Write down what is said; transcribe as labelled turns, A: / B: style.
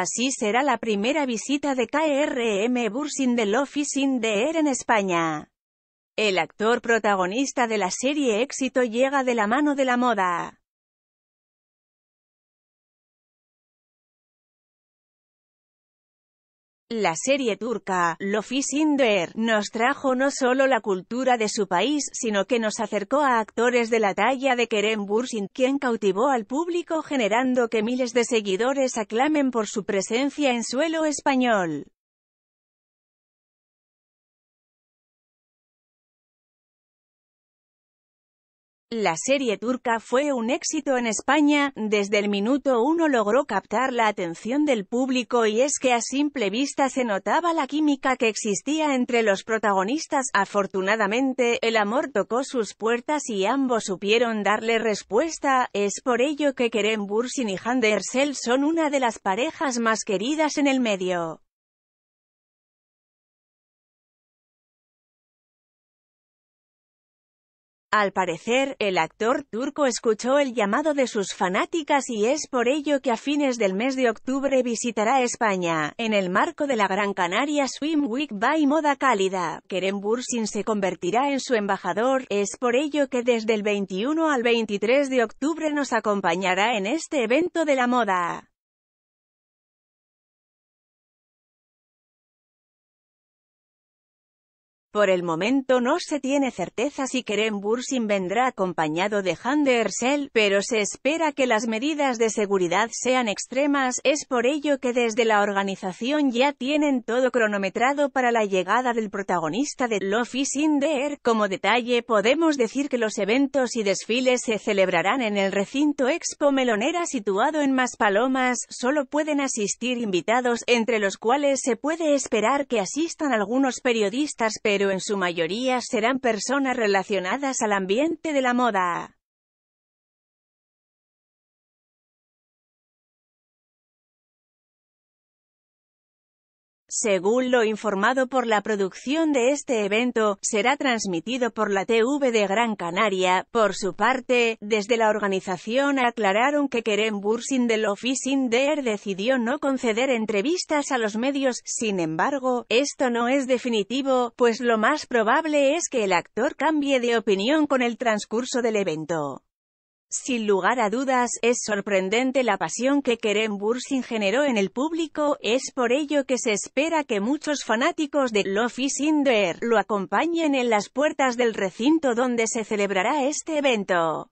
A: Así será la primera visita de KRM in de Air en España. El
B: actor protagonista de la serie Éxito llega de la mano de la moda. La serie turca, Lofi Sinder, nos trajo no solo la cultura
A: de su país, sino que nos acercó a actores de la talla de Kerem Bursin, quien cautivó al
B: público generando que miles de seguidores aclamen por su presencia en suelo español. La serie turca fue un éxito en
A: España, desde el minuto uno logró captar la atención del público y es que a simple vista se notaba la química que existía entre los protagonistas. Afortunadamente, el amor tocó sus puertas y ambos supieron darle respuesta, es por ello
B: que Kerem Bursin y Hande Ersel son una de las parejas más queridas en el medio. Al parecer, el actor turco escuchó el llamado de sus
A: fanáticas y es por ello que a fines del mes de octubre visitará España, en el marco de la Gran Canaria Swim Week by Moda Cálida. Kerem Bursin se convertirá en su embajador, es por ello que desde el 21 al 23 de octubre nos acompañará
B: en este evento de la moda. Por el momento no se
A: tiene certeza si Keren Bursin vendrá acompañado de Hande Ersel, pero se espera que las medidas de seguridad sean extremas, es por ello que desde la organización ya tienen todo cronometrado para la llegada del protagonista de Love is in the Air. Como detalle podemos decir que los eventos y desfiles se celebrarán en el recinto Expo Melonera situado en Maspalomas, solo pueden asistir invitados, entre los cuales se puede esperar que asistan algunos periodistas pero en su mayoría serán
B: personas relacionadas al ambiente de la moda. Según lo informado por la producción de este evento, será transmitido
A: por la TV de Gran Canaria. Por su parte, desde la organización aclararon que Kerem Bursin del Office decidió no conceder entrevistas a los medios, sin embargo, esto no es definitivo, pues lo más probable es que el actor cambie de opinión con el transcurso del evento. Sin lugar a dudas, es sorprendente la pasión que Kerem Bursin generó en el público, es por ello que se espera que muchos fanáticos de Love is lo acompañen en las puertas
B: del recinto donde se celebrará este evento.